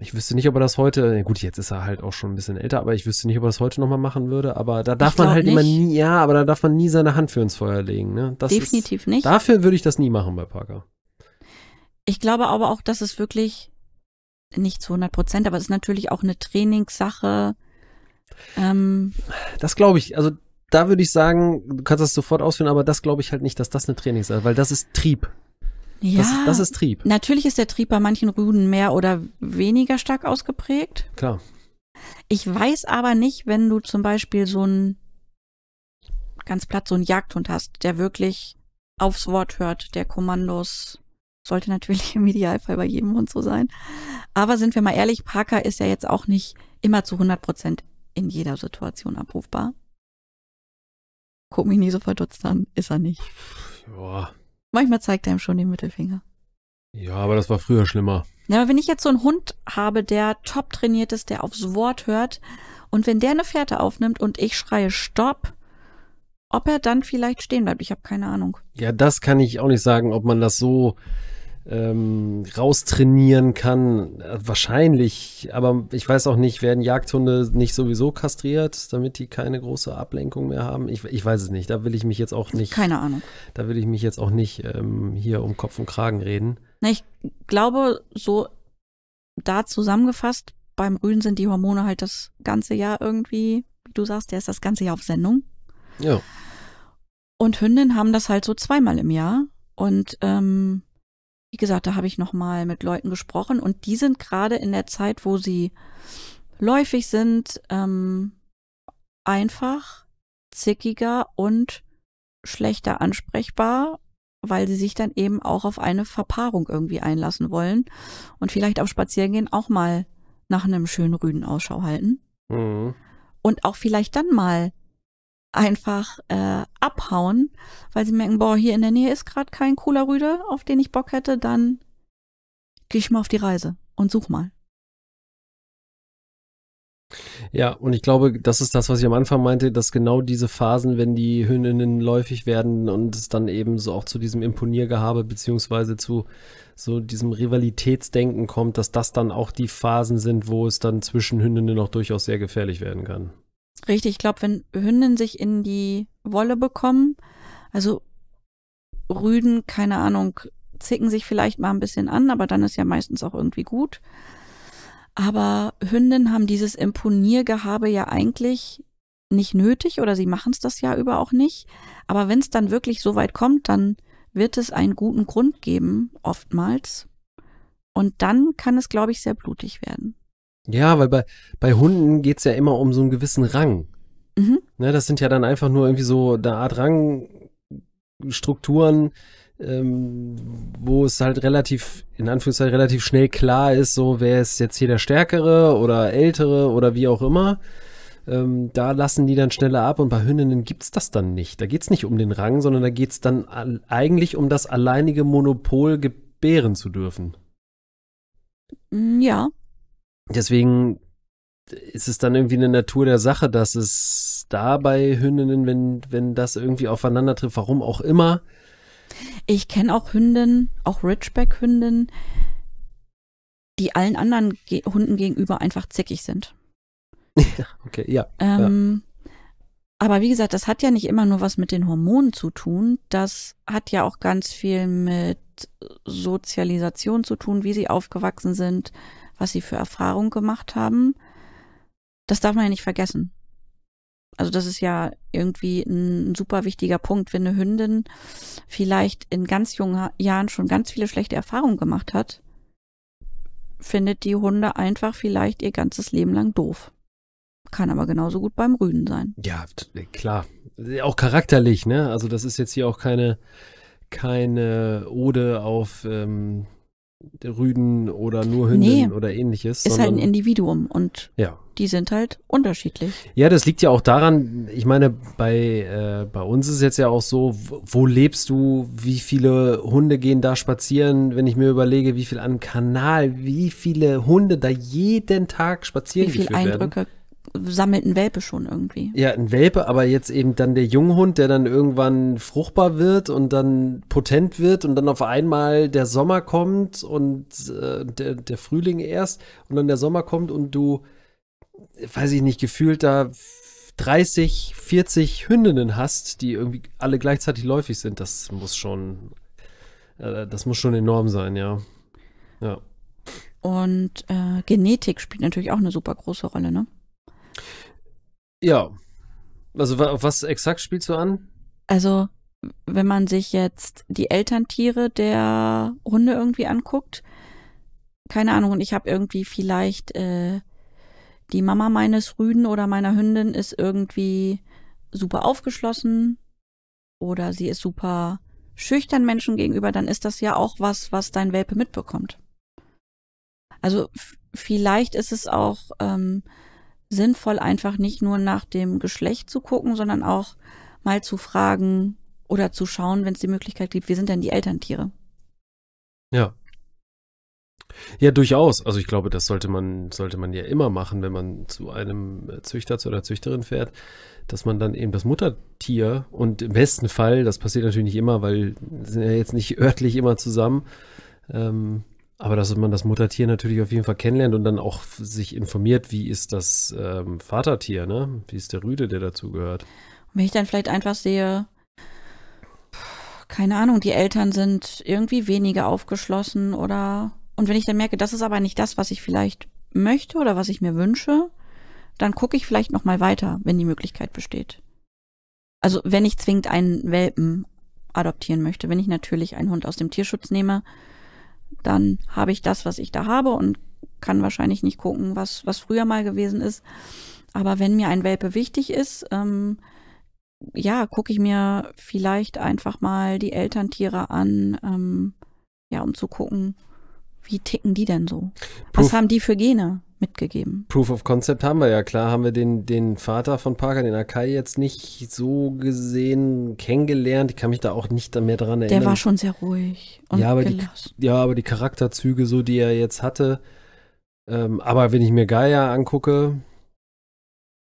ich wüsste nicht, ob er das heute, gut, jetzt ist er halt auch schon ein bisschen älter, aber ich wüsste nicht, ob er das heute nochmal machen würde. Aber da darf man halt nicht. immer nie, ja, aber da darf man nie seine Hand für ins Feuer legen. Ne? Das Definitiv ist, nicht. Dafür würde ich das nie machen bei Parker. Ich glaube aber auch, dass es wirklich nicht zu 100 Prozent, aber es ist natürlich auch eine Trainingssache. Ähm, das glaube ich. Also da würde ich sagen, du kannst das sofort ausführen, aber das glaube ich halt nicht, dass das eine Trainingssache ist, weil das ist Trieb. Ja, das, das ist Trieb. Natürlich ist der Trieb bei manchen Rüden mehr oder weniger stark ausgeprägt. Klar. Ich weiß aber nicht, wenn du zum Beispiel so ein ganz platt so einen Jagdhund hast, der wirklich aufs Wort hört, der Kommandos sollte natürlich im Idealfall bei jedem Hund so sein. Aber sind wir mal ehrlich, Parker ist ja jetzt auch nicht immer zu 100 Prozent in jeder Situation abrufbar. Guck mich nie so verdutzt an, ist er nicht. Boah. Manchmal zeigt er ihm schon den Mittelfinger. Ja, aber das war früher schlimmer. Ja, aber wenn ich jetzt so einen Hund habe, der top trainiert ist, der aufs Wort hört, und wenn der eine Fährte aufnimmt und ich schreie Stopp, ob er dann vielleicht stehen bleibt, ich habe keine Ahnung. Ja, das kann ich auch nicht sagen, ob man das so ähm, raustrainieren kann. Wahrscheinlich, aber ich weiß auch nicht, werden Jagdhunde nicht sowieso kastriert, damit die keine große Ablenkung mehr haben? Ich, ich weiß es nicht. Da will ich mich jetzt auch nicht. Keine Ahnung. Da will ich mich jetzt auch nicht ähm, hier um Kopf und Kragen reden. Na, ich glaube, so da zusammengefasst, beim Rüden sind die Hormone halt das ganze Jahr irgendwie, wie du sagst, der ist das ganze Jahr auf Sendung. Ja. Und Hündinnen haben das halt so zweimal im Jahr. Und ähm, wie gesagt, da habe ich nochmal mit Leuten gesprochen und die sind gerade in der Zeit, wo sie läufig sind, ähm, einfach, zickiger und schlechter ansprechbar, weil sie sich dann eben auch auf eine Verpaarung irgendwie einlassen wollen und vielleicht auf Spaziergehen auch mal nach einem schönen Rüden Ausschau halten. Mhm. Und auch vielleicht dann mal einfach äh, abhauen, weil sie merken, boah, hier in der Nähe ist gerade kein cooler Rüde, auf den ich Bock hätte, dann gehe ich mal auf die Reise und such mal. Ja, und ich glaube, das ist das, was ich am Anfang meinte, dass genau diese Phasen, wenn die Hündinnen läufig werden und es dann eben so auch zu diesem Imponiergehabe beziehungsweise zu so diesem Rivalitätsdenken kommt, dass das dann auch die Phasen sind, wo es dann zwischen Hündinnen auch durchaus sehr gefährlich werden kann. Richtig, ich glaube, wenn Hünden sich in die Wolle bekommen, also Rüden, keine Ahnung, zicken sich vielleicht mal ein bisschen an, aber dann ist ja meistens auch irgendwie gut. Aber Hünden haben dieses Imponiergehabe ja eigentlich nicht nötig oder sie machen es das ja über auch nicht. Aber wenn es dann wirklich so weit kommt, dann wird es einen guten Grund geben, oftmals. Und dann kann es, glaube ich, sehr blutig werden. Ja, weil bei, bei Hunden geht's ja immer um so einen gewissen Rang. Mhm. Ne, das sind ja dann einfach nur irgendwie so eine Art Rangstrukturen, ähm, wo es halt relativ, in Anführungszeichen, relativ schnell klar ist, so wer ist jetzt hier der Stärkere oder Ältere oder wie auch immer. Ähm, da lassen die dann schneller ab und bei Hündinnen gibt's das dann nicht. Da geht's nicht um den Rang, sondern da geht's dann eigentlich um das alleinige Monopol gebären zu dürfen. Mm, ja, deswegen ist es dann irgendwie eine Natur der Sache, dass es da bei Hündinnen, wenn, wenn das irgendwie aufeinander trifft, warum auch immer. Ich kenne auch Hündinnen, auch Ridgeback-Hündinnen, die allen anderen Ge Hunden gegenüber einfach zickig sind. Ja, okay, ja, ähm, ja. Aber wie gesagt, das hat ja nicht immer nur was mit den Hormonen zu tun. Das hat ja auch ganz viel mit Sozialisation zu tun, wie sie aufgewachsen sind, was sie für Erfahrungen gemacht haben, das darf man ja nicht vergessen. Also das ist ja irgendwie ein super wichtiger Punkt, wenn eine Hündin vielleicht in ganz jungen Jahren schon ganz viele schlechte Erfahrungen gemacht hat, findet die Hunde einfach vielleicht ihr ganzes Leben lang doof. Kann aber genauso gut beim Rüden sein. Ja, äh, klar. Auch charakterlich, ne? Also das ist jetzt hier auch keine, keine Ode auf ähm, Rüden oder nur Hündin nee, oder ähnliches. Ist halt ein Individuum und ja. die sind halt unterschiedlich. Ja, das liegt ja auch daran, ich meine, bei, äh, bei uns ist es jetzt ja auch so, wo, lebst du, wie viele Hunde gehen da spazieren, wenn ich mir überlege, wie viel an Kanal, wie viele Hunde da jeden Tag spazieren. Wie viele Eindrücke werden sammelt ein Welpe schon irgendwie. Ja, ein Welpe, aber jetzt eben dann der Junghund, der dann irgendwann fruchtbar wird und dann potent wird und dann auf einmal der Sommer kommt und äh, der, der Frühling erst und dann der Sommer kommt und du, weiß ich nicht, gefühlt da 30, 40 Hündinnen hast, die irgendwie alle gleichzeitig läufig sind. Das muss schon, äh, das muss schon enorm sein, ja. Ja. Und äh, Genetik spielt natürlich auch eine super große Rolle, ne? Ja. Also auf was exakt spielst du an? Also, wenn man sich jetzt die Elterntiere der Hunde irgendwie anguckt, keine Ahnung, und ich habe irgendwie vielleicht äh, die Mama meines Rüden oder meiner Hündin ist irgendwie super aufgeschlossen oder sie ist super schüchtern Menschen gegenüber, dann ist das ja auch was, was dein Welpe mitbekommt. Also vielleicht ist es auch ähm, sinnvoll, einfach nicht nur nach dem Geschlecht zu gucken, sondern auch mal zu fragen oder zu schauen, wenn es die Möglichkeit gibt, wie sind denn die Elterntiere? Ja. Ja, durchaus. Also ich glaube, das sollte man, sollte man ja immer machen, wenn man zu einem äh, Züchter oder Züchterin fährt, dass man dann eben das Muttertier und im besten Fall, das passiert natürlich nicht immer, weil sind äh, ja jetzt nicht örtlich immer zusammen, ähm, aber dass man das Muttertier natürlich auf jeden Fall kennenlernt und dann auch sich informiert, wie ist das ähm, Vatertier, ne? Wie ist der Rüde, der dazu gehört? Und wenn ich dann vielleicht einfach sehe, keine Ahnung, die Eltern sind irgendwie weniger aufgeschlossen oder. Und wenn ich dann merke, das ist aber nicht das, was ich vielleicht möchte oder was ich mir wünsche, dann gucke ich vielleicht nochmal weiter, wenn die Möglichkeit besteht. Also wenn ich zwingend einen Welpen adoptieren möchte, wenn ich natürlich einen Hund aus dem Tierschutz nehme, dann habe ich das, was ich da habe und kann wahrscheinlich nicht gucken, was, was früher mal gewesen ist. Aber wenn mir ein Welpe wichtig ist, ähm, ja, gucke ich mir vielleicht einfach mal die Elterntiere an, ähm, ja, um zu gucken, wie ticken die denn so? Puff. Was haben die für Gene? mitgegeben. Proof of Concept haben wir ja, klar haben wir den, den Vater von Parker, den Akai, jetzt nicht so gesehen kennengelernt. Ich kann mich da auch nicht mehr dran erinnern. Der war schon sehr ruhig und ja, aber gelassen. Die, ja, aber die Charakterzüge, so die er jetzt hatte, ähm, aber wenn ich mir Gaia angucke,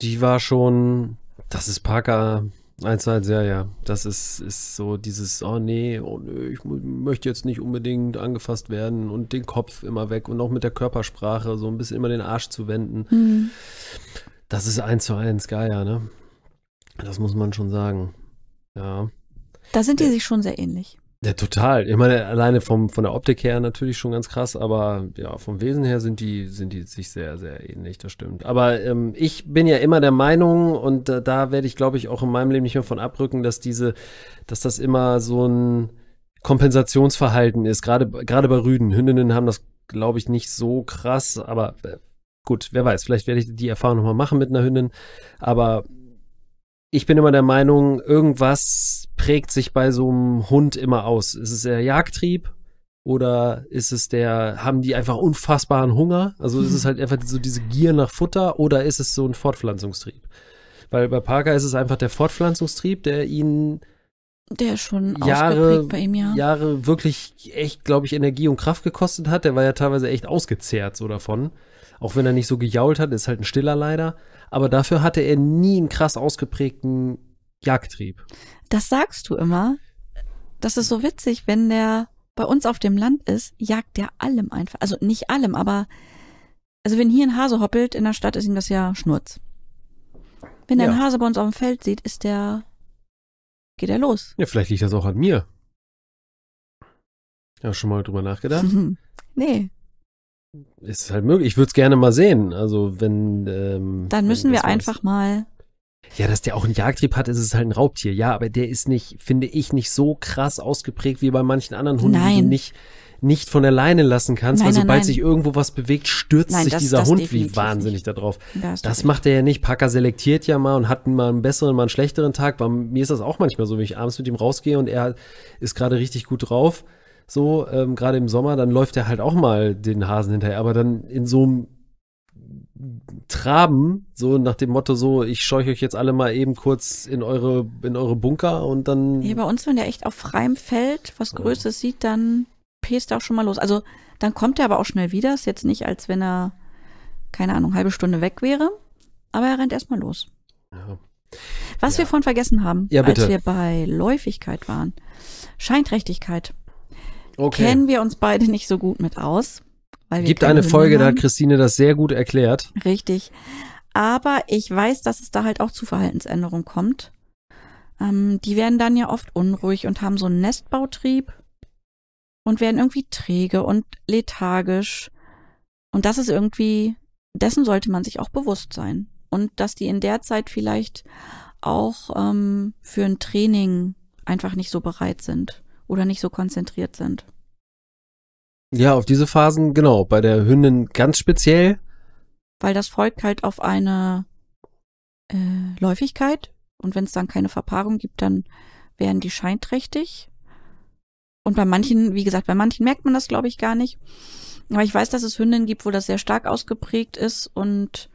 die war schon, das ist Parker Eins zu eins, ja, ja. Das ist, ist so dieses, oh nee, oh nee, ich möchte jetzt nicht unbedingt angefasst werden und den Kopf immer weg und auch mit der Körpersprache so ein bisschen immer den Arsch zu wenden. Mhm. Das ist eins zu eins, Gaia, ne? Das muss man schon sagen. Ja. Da sind die sich schon sehr ähnlich. Ja, total. Ich meine, alleine vom, von der Optik her natürlich schon ganz krass, aber ja, vom Wesen her sind die, sind die sich sehr, sehr ähnlich, das stimmt. Aber ähm, ich bin ja immer der Meinung, und äh, da werde ich, glaube ich, auch in meinem Leben nicht mehr von abrücken, dass diese, dass das immer so ein Kompensationsverhalten ist, gerade, gerade bei Rüden. Hündinnen haben das, glaube ich, nicht so krass, aber äh, gut, wer weiß, vielleicht werde ich die Erfahrung nochmal machen mit einer Hündin, aber ich bin immer der Meinung, irgendwas prägt sich bei so einem Hund immer aus? Ist es der Jagdtrieb oder ist es der, haben die einfach unfassbaren Hunger? Also ist es halt einfach so diese Gier nach Futter oder ist es so ein Fortpflanzungstrieb? Weil bei Parker ist es einfach der Fortpflanzungstrieb, der ihn der schon Jahre, bei ihm, ja. Jahre wirklich echt, glaube ich, Energie und Kraft gekostet hat. Der war ja teilweise echt ausgezehrt so davon. Auch wenn er nicht so gejault hat, ist halt ein Stiller leider. Aber dafür hatte er nie einen krass ausgeprägten Jagdtrieb. Das sagst du immer. Das ist so witzig, wenn der bei uns auf dem Land ist, jagt der allem einfach. Also nicht allem, aber also wenn hier ein Hase hoppelt in der Stadt, ist ihm das ja Schnurz. Wenn der ja. einen Hase bei uns auf dem Feld sieht, ist der geht er los. Ja, vielleicht liegt das auch an mir. Ja, schon mal drüber nachgedacht? nee. Ist halt möglich. Ich würde es gerne mal sehen. Also wenn ähm, dann müssen wenn wir einfach mal ja, dass der auch einen Jagdtrieb hat, ist es halt ein Raubtier. Ja, aber der ist nicht, finde ich, nicht so krass ausgeprägt wie bei manchen anderen Hunden, nein. die nicht nicht von alleine lassen kannst, nein, weil sobald nein, sich irgendwo was bewegt, stürzt nein, sich das, dieser das Hund wie wahnsinnig nicht. da drauf. Das, das macht er ja nicht. Packer selektiert ja mal und hat mal einen besseren, mal einen schlechteren Tag. Bei mir ist das auch manchmal so, wenn ich abends mit ihm rausgehe und er ist gerade richtig gut drauf, so ähm, gerade im Sommer, dann läuft er halt auch mal den Hasen hinterher. Aber dann in so einem traben, so nach dem Motto so, ich scheuche euch jetzt alle mal eben kurz in eure, in eure Bunker und dann. Hier bei uns, wenn der echt auf freiem Feld was Größeres ja. sieht, dann pest er auch schon mal los. Also dann kommt er aber auch schnell wieder. Ist jetzt nicht, als wenn er, keine Ahnung, halbe Stunde weg wäre. Aber er rennt erstmal los. Ja. Was ja. wir vorhin vergessen haben, ja, als wir bei Läufigkeit waren. Scheinträchtigkeit. Okay. Kennen wir uns beide nicht so gut mit aus. Gibt eine Folge, da hat Christine das sehr gut erklärt. Richtig. Aber ich weiß, dass es da halt auch zu Verhaltensänderungen kommt. Ähm, die werden dann ja oft unruhig und haben so einen Nestbautrieb und werden irgendwie träge und lethargisch. Und das ist irgendwie, dessen sollte man sich auch bewusst sein. Und dass die in der Zeit vielleicht auch ähm, für ein Training einfach nicht so bereit sind oder nicht so konzentriert sind. Ja, auf diese Phasen, genau. Bei der Hündin ganz speziell. Weil das folgt halt auf eine äh, Läufigkeit. Und wenn es dann keine Verpaarung gibt, dann werden die scheinträchtig. Und bei manchen, wie gesagt, bei manchen merkt man das, glaube ich, gar nicht. Aber ich weiß, dass es Hündinnen gibt, wo das sehr stark ausgeprägt ist. Und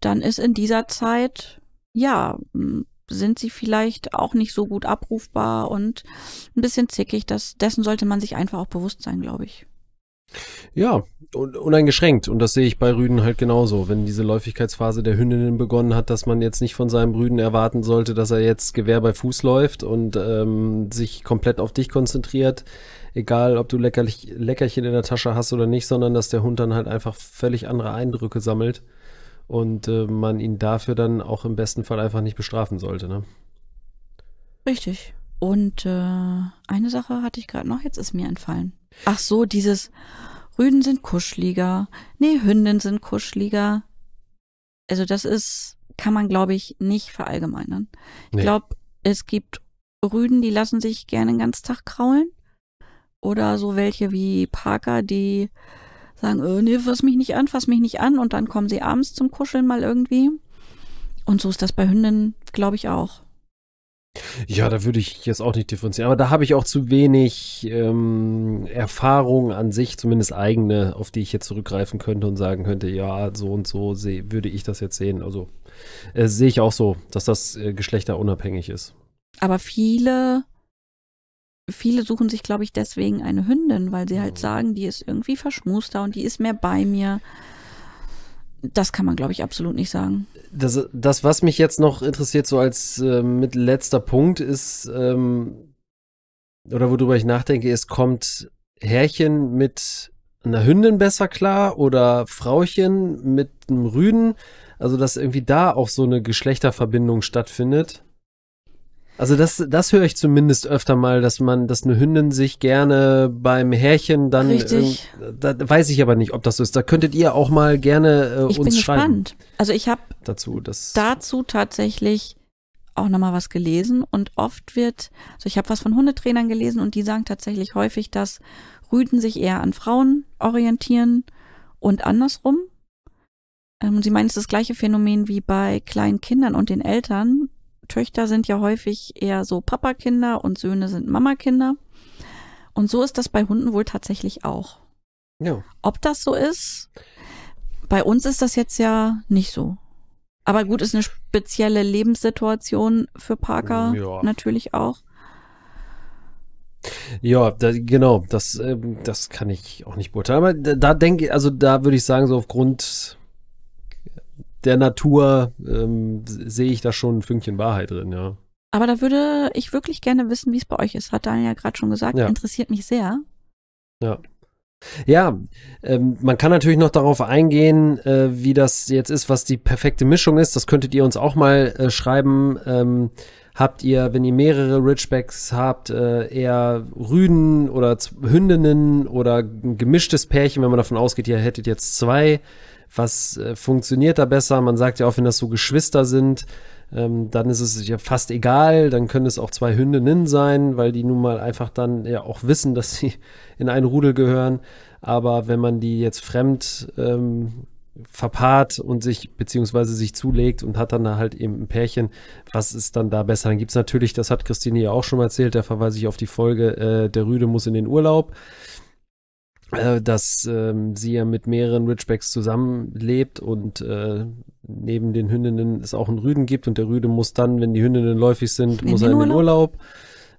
dann ist in dieser Zeit, ja, sind sie vielleicht auch nicht so gut abrufbar und ein bisschen zickig. Das, dessen sollte man sich einfach auch bewusst sein, glaube ich. Ja, uneingeschränkt. Und das sehe ich bei Rüden halt genauso. Wenn diese Läufigkeitsphase der Hündinnen begonnen hat, dass man jetzt nicht von seinem Rüden erwarten sollte, dass er jetzt Gewehr bei Fuß läuft und ähm, sich komplett auf dich konzentriert, egal ob du Leckerlich, Leckerchen in der Tasche hast oder nicht, sondern dass der Hund dann halt einfach völlig andere Eindrücke sammelt und äh, man ihn dafür dann auch im besten Fall einfach nicht bestrafen sollte. Ne? Richtig. Und äh, eine Sache hatte ich gerade noch, jetzt ist mir entfallen. Ach so, dieses Rüden sind kuscheliger. Nee, Hünden sind kuscheliger. Also das ist, kann man glaube ich nicht verallgemeinern. Nee. Ich glaube, es gibt Rüden, die lassen sich gerne den ganzen Tag kraulen. Oder so welche wie Parker, die sagen, äh, nee, fass mich nicht an, fass mich nicht an. Und dann kommen sie abends zum Kuscheln mal irgendwie. Und so ist das bei Hünden, glaube ich, auch. Ja, da würde ich jetzt auch nicht differenzieren, aber da habe ich auch zu wenig ähm, Erfahrung an sich, zumindest eigene, auf die ich jetzt zurückgreifen könnte und sagen könnte, ja, so und so seh, würde ich das jetzt sehen. Also äh, sehe ich auch so, dass das äh, geschlechterunabhängig ist. Aber viele, viele suchen sich, glaube ich, deswegen eine Hündin, weil sie halt mhm. sagen, die ist irgendwie verschmuster und die ist mehr bei mir. Das kann man, glaube ich, absolut nicht sagen das, das, was mich jetzt noch interessiert, so als äh, mit letzter Punkt, ist, ähm, oder worüber ich nachdenke, ist, kommt Herrchen mit einer Hündin besser klar oder Frauchen mit einem Rüden? Also, dass irgendwie da auch so eine Geschlechterverbindung stattfindet. Also das, das höre ich zumindest öfter mal, dass man, dass eine Hündin sich gerne beim Härchen dann. Äh, Richtig. Äh, da weiß ich aber nicht, ob das so ist. Da könntet ihr auch mal gerne äh, ich uns bin schreiben. Gespannt. Also ich habe dazu, dazu tatsächlich auch nochmal was gelesen und oft wird, also ich habe was von Hundetrainern gelesen und die sagen tatsächlich häufig, dass Rüden sich eher an Frauen orientieren und andersrum. Ähm, sie meinen es ist das gleiche Phänomen wie bei kleinen Kindern und den Eltern, Töchter sind ja häufig eher so Papakinder und Söhne sind Mamakinder. Und so ist das bei Hunden wohl tatsächlich auch. Ja. Ob das so ist, bei uns ist das jetzt ja nicht so. Aber gut, ist eine spezielle Lebenssituation für Parker ja. natürlich auch. Ja, da, genau, das, äh, das kann ich auch nicht beurteilen. Aber da, da denke ich, also da würde ich sagen, so aufgrund der Natur ähm, sehe ich da schon ein Fünkchen Wahrheit drin, ja. Aber da würde ich wirklich gerne wissen, wie es bei euch ist. Hat Daniel ja gerade schon gesagt, ja. interessiert mich sehr. Ja. Ja, ähm, man kann natürlich noch darauf eingehen, äh, wie das jetzt ist, was die perfekte Mischung ist. Das könntet ihr uns auch mal äh, schreiben. Ähm, habt ihr, wenn ihr mehrere Ridgebacks habt, äh, eher Rüden oder Hündinnen oder ein gemischtes Pärchen, wenn man davon ausgeht, ihr hättet jetzt zwei was äh, funktioniert da besser. Man sagt ja auch, wenn das so Geschwister sind, ähm, dann ist es ja fast egal, dann können es auch zwei Hündinnen sein, weil die nun mal einfach dann ja auch wissen, dass sie in einen Rudel gehören. Aber wenn man die jetzt fremd ähm, verpaart und sich beziehungsweise sich zulegt und hat dann halt eben ein Pärchen, was ist dann da besser? Dann gibt es natürlich, das hat Christine ja auch schon mal erzählt, da verweise ich auf die Folge, äh, der Rüde muss in den Urlaub. Äh, dass ähm, sie ja mit mehreren Ridgebacks zusammenlebt und äh, neben den Hündinnen es auch einen Rüden gibt und der Rüde muss dann, wenn die Hündinnen läufig sind, in muss er in den Urlaub.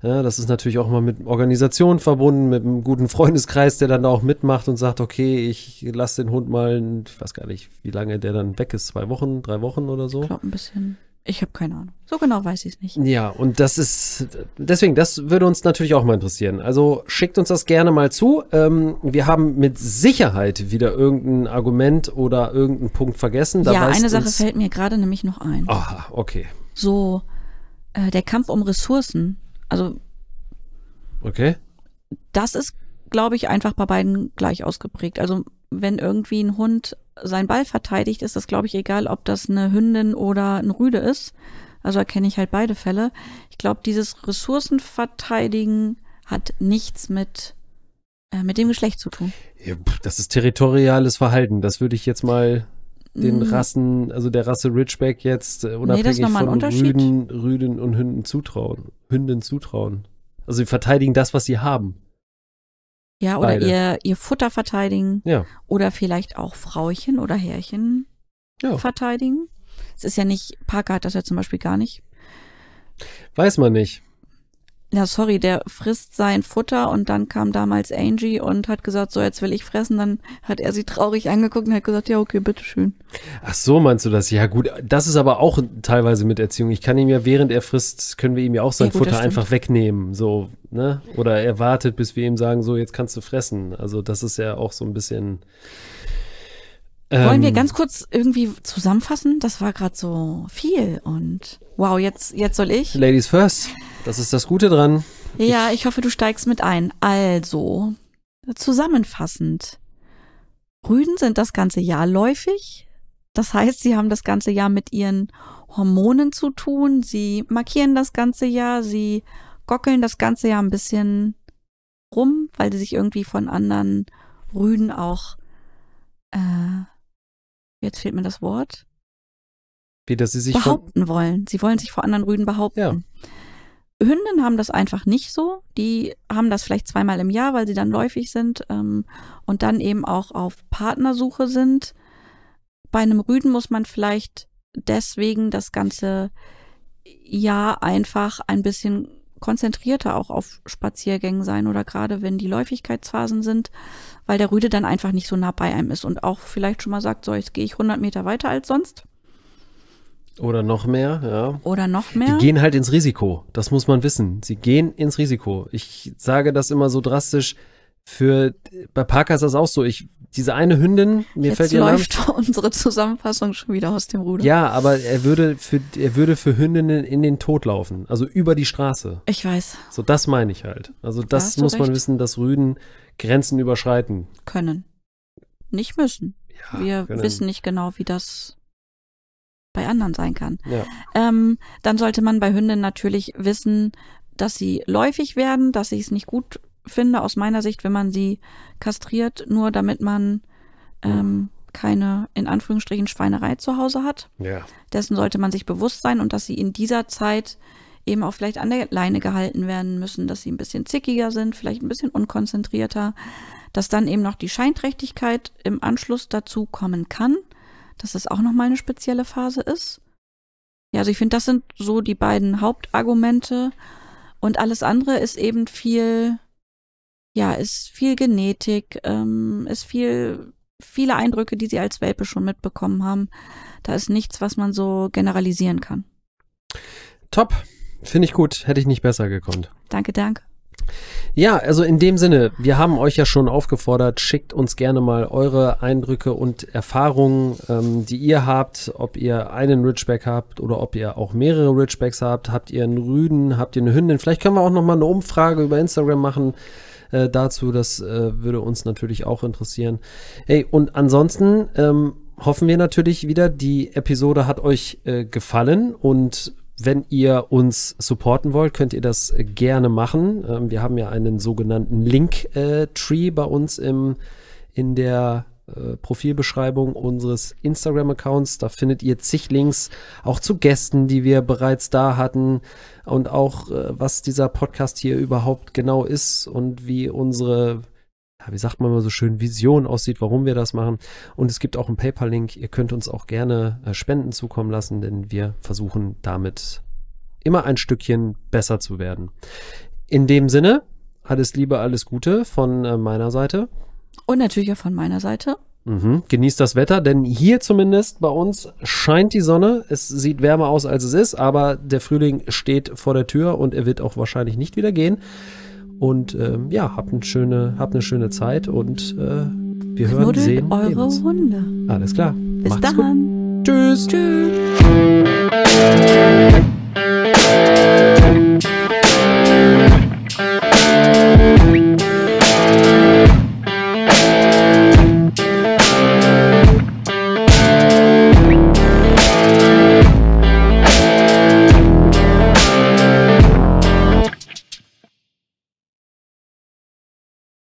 Ja, das ist natürlich auch mal mit Organisation verbunden, mit einem guten Freundeskreis, der dann auch mitmacht und sagt, okay, ich lasse den Hund mal, ich weiß gar nicht, wie lange der dann weg ist, zwei Wochen, drei Wochen oder so. Ich glaub, ein bisschen. Ich habe keine Ahnung. So genau weiß ich es nicht. Ja, und das ist, deswegen, das würde uns natürlich auch mal interessieren. Also schickt uns das gerne mal zu. Ähm, wir haben mit Sicherheit wieder irgendein Argument oder irgendeinen Punkt vergessen. Da ja, eine Sache fällt mir gerade nämlich noch ein. Aha, okay. So, äh, der Kampf um Ressourcen. Also. Okay. Das ist, glaube ich, einfach bei beiden gleich ausgeprägt. Also, wenn irgendwie ein Hund seinen Ball verteidigt, ist das, glaube ich, egal, ob das eine Hündin oder ein Rüde ist. Also erkenne ich halt beide Fälle. Ich glaube, dieses Ressourcenverteidigen hat nichts mit, äh, mit dem Geschlecht zu tun. Ja, das ist territoriales Verhalten. Das würde ich jetzt mal den mhm. Rassen, also der Rasse Ridgeback jetzt äh, unabhängig nee, von Rüden, Rüden und Hünden zutrauen. Hünden zutrauen. Also sie verteidigen das, was sie haben. Ja, oder ihr, ihr Futter verteidigen. Ja. Oder vielleicht auch Frauchen oder Herrchen ja. verteidigen. Es ist ja nicht, Parker hat das ja zum Beispiel gar nicht. Weiß man nicht ja, sorry, der frisst sein Futter und dann kam damals Angie und hat gesagt, so jetzt will ich fressen. Dann hat er sie traurig angeguckt und hat gesagt, ja, okay, bitteschön. Ach so, meinst du das? Ja, gut, das ist aber auch teilweise mit Erziehung. Ich kann ihm ja, während er frisst, können wir ihm ja auch sein ja, gut, Futter einfach wegnehmen. So, ne? Oder er wartet, bis wir ihm sagen, so, jetzt kannst du fressen. Also, das ist ja auch so ein bisschen. Wollen wir ähm, ganz kurz irgendwie zusammenfassen? Das war gerade so viel und wow, jetzt, jetzt soll ich. Ladies first. Das ist das Gute dran. Ja, ich, ich hoffe, du steigst mit ein. Also, zusammenfassend. Rüden sind das ganze Jahr läufig. Das heißt, sie haben das ganze Jahr mit ihren Hormonen zu tun. Sie markieren das ganze Jahr. Sie gockeln das ganze Jahr ein bisschen rum, weil sie sich irgendwie von anderen Rüden auch, äh, jetzt fehlt mir das Wort. Wie, dass sie sich behaupten wollen. Sie wollen sich vor anderen Rüden behaupten. Ja. Hündinnen haben das einfach nicht so. Die haben das vielleicht zweimal im Jahr, weil sie dann läufig sind ähm, und dann eben auch auf Partnersuche sind. Bei einem Rüden muss man vielleicht deswegen das ganze Jahr einfach ein bisschen konzentrierter auch auf Spaziergängen sein oder gerade wenn die Läufigkeitsphasen sind, weil der Rüde dann einfach nicht so nah bei einem ist und auch vielleicht schon mal sagt, so jetzt gehe ich 100 Meter weiter als sonst oder noch mehr, ja. Oder noch mehr. Die gehen halt ins Risiko. Das muss man wissen. Sie gehen ins Risiko. Ich sage das immer so drastisch. Für bei Parker ist das auch so. Ich diese eine Hündin, mir Jetzt fällt ihr läuft Name, unsere Zusammenfassung schon wieder aus dem Ruder. Ja, aber er würde für er würde für Hündinnen in den Tod laufen, also über die Straße. Ich weiß. So das meine ich halt. Also das muss recht. man wissen, dass Rüden Grenzen überschreiten können. Nicht müssen. Ja, Wir können. wissen nicht genau, wie das bei anderen sein kann. Ja. Ähm, dann sollte man bei Hünden natürlich wissen, dass sie läufig werden, dass ich es nicht gut finde, aus meiner Sicht, wenn man sie kastriert, nur damit man ähm, keine, in Anführungsstrichen, Schweinerei zu Hause hat. Ja. Dessen sollte man sich bewusst sein und dass sie in dieser Zeit eben auch vielleicht an der Leine gehalten werden müssen, dass sie ein bisschen zickiger sind, vielleicht ein bisschen unkonzentrierter, dass dann eben noch die Scheinträchtigkeit im Anschluss dazu kommen kann dass es auch nochmal eine spezielle Phase ist. Ja, also ich finde, das sind so die beiden Hauptargumente. Und alles andere ist eben viel, ja, ist viel Genetik, ähm, ist viel, viele Eindrücke, die sie als Welpe schon mitbekommen haben. Da ist nichts, was man so generalisieren kann. Top. Finde ich gut. Hätte ich nicht besser gekonnt. Danke, danke. Ja, also in dem Sinne, wir haben euch ja schon aufgefordert, schickt uns gerne mal eure Eindrücke und Erfahrungen, ähm, die ihr habt, ob ihr einen Ridgeback habt oder ob ihr auch mehrere Ridgebacks habt, habt ihr einen Rüden, habt ihr eine Hündin, vielleicht können wir auch nochmal eine Umfrage über Instagram machen äh, dazu, das äh, würde uns natürlich auch interessieren. Ey, und ansonsten ähm, hoffen wir natürlich wieder, die Episode hat euch äh, gefallen und wenn ihr uns supporten wollt, könnt ihr das gerne machen. Ähm, wir haben ja einen sogenannten Link-Tree äh, bei uns im, in der äh, Profilbeschreibung unseres Instagram-Accounts. Da findet ihr zig Links, auch zu Gästen, die wir bereits da hatten und auch, äh, was dieser Podcast hier überhaupt genau ist und wie unsere wie sagt man mal so schön, Vision aussieht, warum wir das machen. Und es gibt auch einen PayPal-Link. Ihr könnt uns auch gerne äh, Spenden zukommen lassen, denn wir versuchen damit immer ein Stückchen besser zu werden. In dem Sinne, alles Liebe, alles Gute von äh, meiner Seite. Und natürlich auch von meiner Seite. Mhm. Genießt das Wetter, denn hier zumindest bei uns scheint die Sonne. Es sieht wärmer aus, als es ist, aber der Frühling steht vor der Tür und er wird auch wahrscheinlich nicht wieder gehen. Und ähm, ja, habt eine schöne, habt eine schöne Zeit und äh, wir hören, sehen eure lebens. Hunde. Alles klar. Bis Macht's dann. Gut. Tschüss. Tschüss.